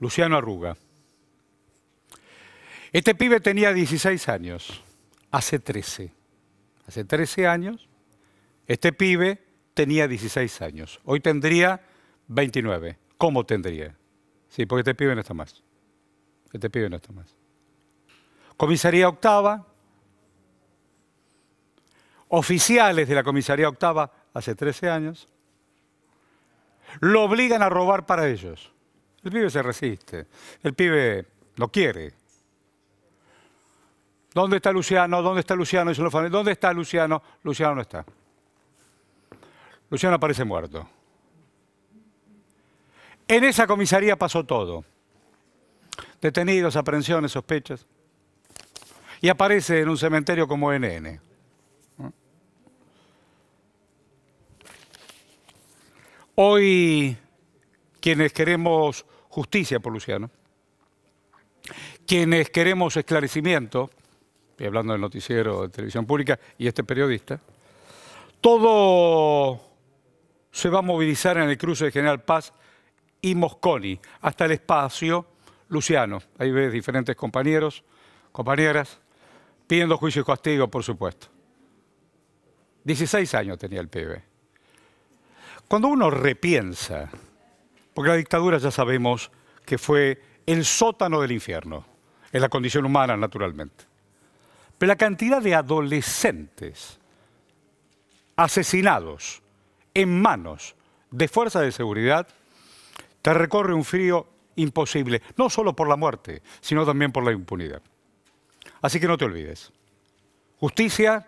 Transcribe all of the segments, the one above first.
Luciano Arruga. Este pibe tenía 16 años, hace 13. Hace 13 años, este pibe tenía 16 años. Hoy tendría 29. ¿Cómo tendría? Sí, porque este pibe no está más. Este pibe no está más. Comisaría octava. Oficiales de la comisaría octava hace 13 años. Lo obligan a robar para ellos. El pibe se resiste. El pibe no quiere. ¿Dónde está Luciano? ¿Dónde está Luciano? ¿Dónde está Luciano? Luciano no está. Luciano aparece muerto. En esa comisaría pasó todo. Detenidos, aprehensiones, sospechas. Y aparece en un cementerio como NN. Hoy quienes queremos justicia por Luciano, quienes queremos esclarecimiento, y hablando del noticiero de televisión pública y este periodista, todo se va a movilizar en el cruce de General Paz y Mosconi, hasta el espacio Luciano. Ahí ves diferentes compañeros, compañeras, pidiendo juicio y castigo, por supuesto. 16 años tenía el PB. Cuando uno repiensa porque la dictadura ya sabemos que fue el sótano del infierno, en la condición humana naturalmente. Pero la cantidad de adolescentes asesinados en manos de fuerzas de seguridad te recorre un frío imposible, no solo por la muerte, sino también por la impunidad. Así que no te olvides. Justicia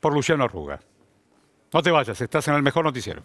por Luciano Arruga. No te vayas, estás en el mejor noticiero.